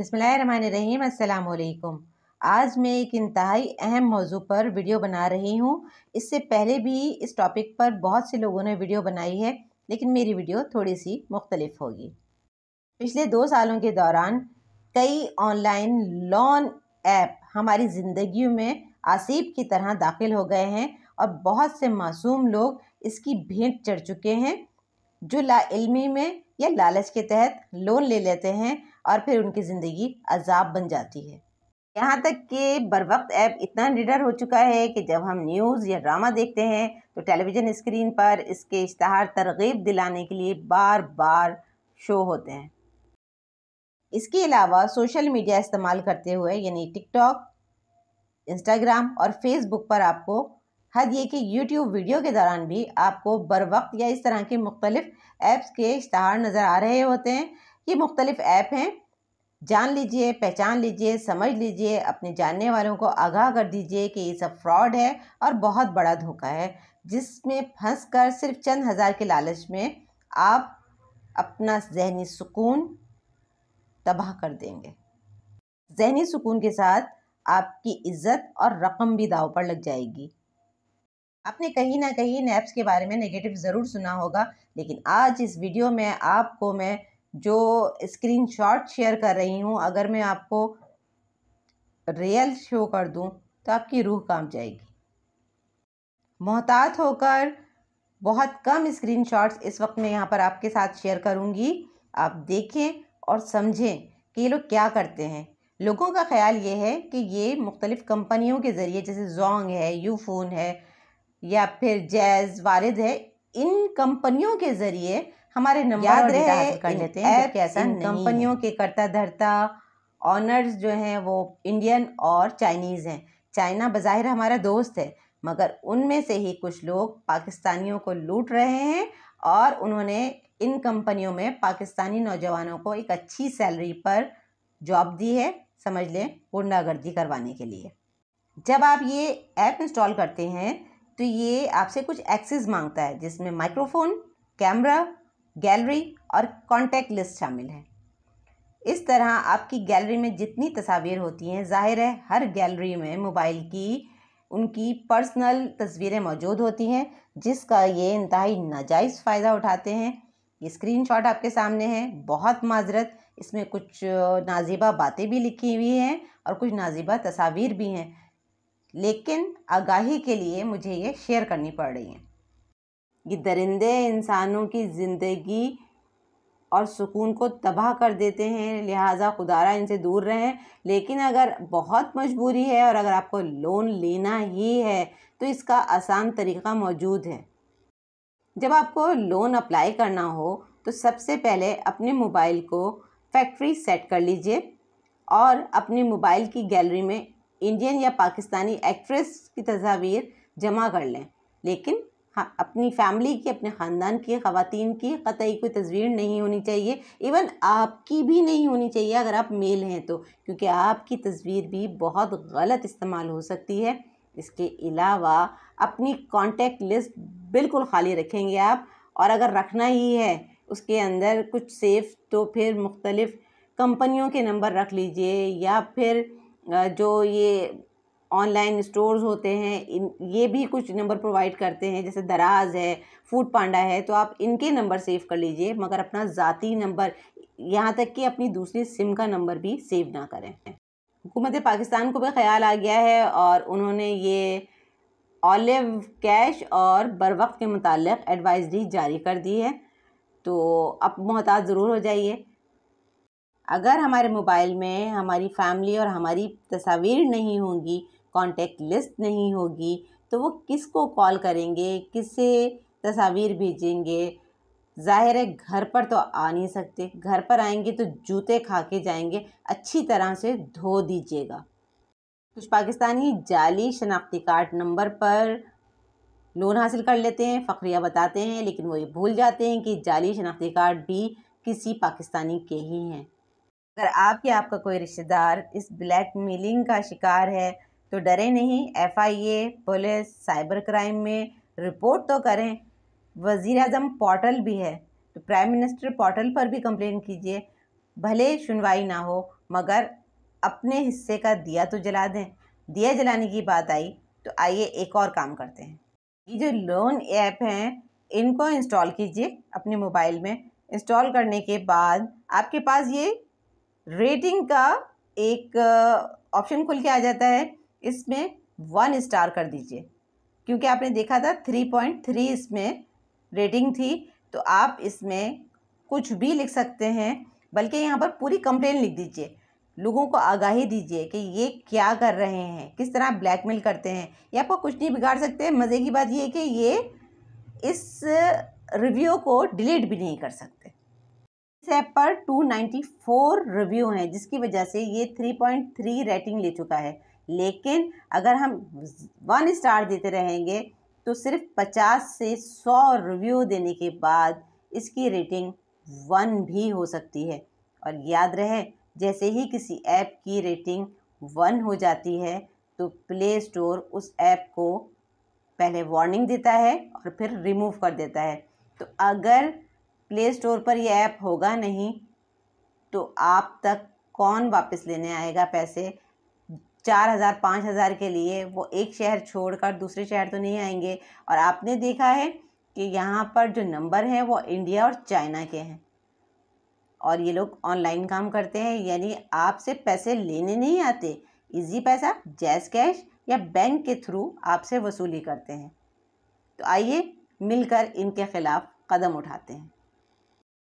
बसमीम अल्लाम आज मैं एक इंतहाई अहम मौजू पर वीडियो बना रही हूँ इससे पहले भी इस टॉपिक पर बहुत से लोगों ने वीडियो बनाई है लेकिन मेरी वीडियो थोड़ी सी मुख्तलिफ होगी पिछले दो सालों के दौरान कई ऑनलाइन लोन ऐप हमारी ज़िंदगी में आसीब की तरह दाखिल हो गए हैं और बहुत से मासूम लोग इसकी भेंट चढ़ चुके हैं जो लाइलमी में या लालच के तहत लोन ले लेते हैं और फिर उनकी ज़िंदगी अजाब बन जाती है यहाँ तक कि बर वक्त ऐप इतना निडर हो चुका है कि जब हम न्यूज़ या ड्रामा देखते हैं तो टेलीविज़न स्क्रीन पर इसके इश्तहार तरगीब दिलाने के लिए बार बार शो होते हैं इसके अलावा सोशल मीडिया इस्तेमाल करते हुए यानी टिकटॉक इंस्टाग्राम और फेसबुक पर आपको हद ये कि यूट्यूब वीडियो के दौरान भी आपको बर वक्त या इस तरह के मुख्तलिफ ऐप्स के इश्तहार नज़र आ रहे होते हैं ये मुख्तलिफ़ ऐप हैं जान लीजिए पहचान लीजिए समझ लीजिए अपने जानने वालों को आगाह कर दीजिए कि ये सब फ्रॉड है और बहुत बड़ा धोखा है जिसमें फंस कर सिर्फ चंद हज़ार के लालच में आप अपना जहनी सुकून तबाह कर देंगे जहनी सुकून के साथ आपकी इज्जत और रकम भी दाव पर लग जाएगी आपने कहीं ना कहीं इन ऐप्स के बारे में नेगेटिव ज़रूर सुना होगा लेकिन आज इस वीडियो में आपको मैं जो स्क्रीनशॉट शेयर कर रही हूँ अगर मैं आपको रियल शो कर दूँ तो आपकी रूह काम जाएगी मोहतात होकर बहुत कम स्क्रीनशॉट्स इस वक्त मैं यहाँ पर आपके साथ शेयर करूँगी आप देखें और समझें कि ये लोग क्या करते हैं लोगों का ख्याल ये है कि ये मुख्तलिफ़ कंपनियों के ज़रिए जैसे जोंग है यूफोन है या फिर जैज़ वारद है इन कंपनियों के ज़रिए हमारे नंबर याद रहे कर लेते हैं ऐसा कंपनियों के करता धरता ऑनर्स जो हैं वो इंडियन और चाइनीज़ हैं चाइना बाहिर हमारा दोस्त है मगर उनमें से ही कुछ लोग पाकिस्तानियों को लूट रहे हैं और उन्होंने इन कंपनियों में पाकिस्तानी नौजवानों को एक अच्छी सैलरी पर जॉब दी है समझ लें गुंडागर्दी करवाने के लिए जब आप ये ऐप इंस्टॉल करते हैं तो ये आपसे कुछ एक्सेस मांगता है जिसमें माइक्रोफोन कैमरा गैलरी और कॉन्टैक्ट लिस्ट शामिल है इस तरह आपकी गैलरी में जितनी तस्वीर होती हैं जाहिर है हर गैलरी में मोबाइल की उनकी पर्सनल तस्वीरें मौजूद होती हैं जिसका ये इंतहाई नाजायज़ फ़ायदा उठाते हैं ये स्क्रीनशॉट आपके सामने है बहुत माजरत इसमें कुछ नाजिबा बातें भी लिखी हुई हैं और कुछ नाजिबा तस्वीर भी हैं लेकिन आगाही के लिए मुझे ये शेयर करनी पड़ रही हैं कि दरिंदे इंसानों की ज़िंदगी और सुकून को तबाह कर देते हैं लिहाजा खुदारा इनसे दूर रहें लेकिन अगर बहुत मजबूरी है और अगर आपको लोन लेना ही है तो इसका आसान तरीका मौजूद है जब आपको लोन अप्लाई करना हो तो सबसे पहले अपने मोबाइल को फैक्ट्री सेट कर लीजिए और अपने मोबाइल की गैलरी में इंडियन या पाकिस्तानी एक्ट्रेस की तस्वीर जमा कर लें लेकिन हाँ, अपनी फैमिली की अपने ख़ानदान की ख़वान की क़तई कोई तस्वीर नहीं होनी चाहिए इवन आपकी भी नहीं होनी चाहिए अगर आप मेल हैं तो क्योंकि आपकी तस्वीर भी बहुत गलत इस्तेमाल हो सकती है इसके अलावा अपनी कॉन्टेक्ट लिस्ट बिल्कुल खाली रखेंगे आप और अगर रखना ही है उसके अंदर कुछ सेफ तो फिर मुख्तलफ़ कंपनियों के नंबर रख लीजिए या फिर जो ये ऑनलाइन स्टोर्स होते हैं इन ये भी कुछ नंबर प्रोवाइड करते हैं जैसे दराज है फूड पांडा है तो आप इनके नंबर सेव कर लीजिए मगर अपना ज़ाती नंबर यहाँ तक कि अपनी दूसरी सिम का नंबर भी सेव ना करें हुकूमत पाकिस्तान को भी ख्याल आ गया है और उन्होंने ये ऑलिव कैश और बर वक्त के मतलब एडवाइजरी जारी कर दी है तो अब मोहताज ज़रूर हो जाइए अगर हमारे मोबाइल में हमारी फैमिली और हमारी तस्वीर नहीं होंगी कॉन्टेक्ट लिस्ट नहीं होगी तो वो किस को कॉल करेंगे किसे तस्वीर भेजेंगे ज़ाहिर है घर पर तो आ नहीं सकते घर पर आएंगे तो जूते खा के जाएंगे अच्छी तरह से धो दीजिएगा कुछ पाकिस्तानी जाली शनाख्ती कार्ड नंबर पर लोन हासिल कर लेते हैं फ़क्रिया बताते हैं लेकिन वो ये भूल जाते हैं कि जाली शनाख्ती कार्ड भी किसी पाकिस्तानी के ही हैं अगर आप या आपका कोई रिश्तेदार इस ब्लैक मेलिंग का शिकार है तो डरे नहीं एफआईए पुलिस साइबर क्राइम में रिपोर्ट तो करें वज़ी अजम पोर्टल भी है तो प्राइम मिनिस्टर पोर्टल पर भी कंप्लेन कीजिए भले सुनवाई ना हो मगर अपने हिस्से का दिया तो जला दें दिया जलाने की बात आई तो आइए एक और काम करते हैं ये जो लोन ऐप हैं इनको इंस्टॉल कीजिए अपने मोबाइल में इंस्टॉल करने के बाद आपके पास ये रेटिंग का एक ऑप्शन uh, खुल के आ जाता है इसमें वन स्टार कर दीजिए क्योंकि आपने देखा था थ्री पॉइंट थ्री इसमें रेटिंग थी तो आप इसमें कुछ भी लिख सकते हैं बल्कि यहाँ पर पूरी कंप्लेन लिख दीजिए लोगों को आगाही दीजिए कि ये क्या कर रहे हैं किस तरह ब्लैकमेल करते हैं या आपको कुछ नहीं बिगाड़ सकते मज़े की बात ये है कि ये इस रिव्यू को डिलीट भी नहीं कर सकते इस ऐप पर 294 रिव्यू हैं जिसकी वजह से ये 3.3 रेटिंग ले चुका है लेकिन अगर हम वन स्टार देते रहेंगे तो सिर्फ पचास से सौ रिव्यू देने के बाद इसकी रेटिंग वन भी हो सकती है और याद रहे जैसे ही किसी ऐप की रेटिंग वन हो जाती है तो प्ले स्टोर उस ऐप को पहले वार्निंग देता है और फिर रिमूव कर देता है तो अगर प्ले स्टोर पर यह ऐप होगा नहीं तो आप तक कौन वापस लेने आएगा पैसे चार हज़ार पाँच हज़ार के लिए वो एक शहर छोड़कर दूसरे शहर तो नहीं आएंगे और आपने देखा है कि यहाँ पर जो नंबर हैं वो इंडिया और चाइना के हैं और ये लोग ऑनलाइन काम करते हैं यानी आपसे पैसे लेने नहीं आते इजी पैसा जैज़ कैश या बैंक के थ्रू आपसे वसूली करते हैं तो आइए मिलकर इनके ख़िलाफ़ कदम उठाते हैं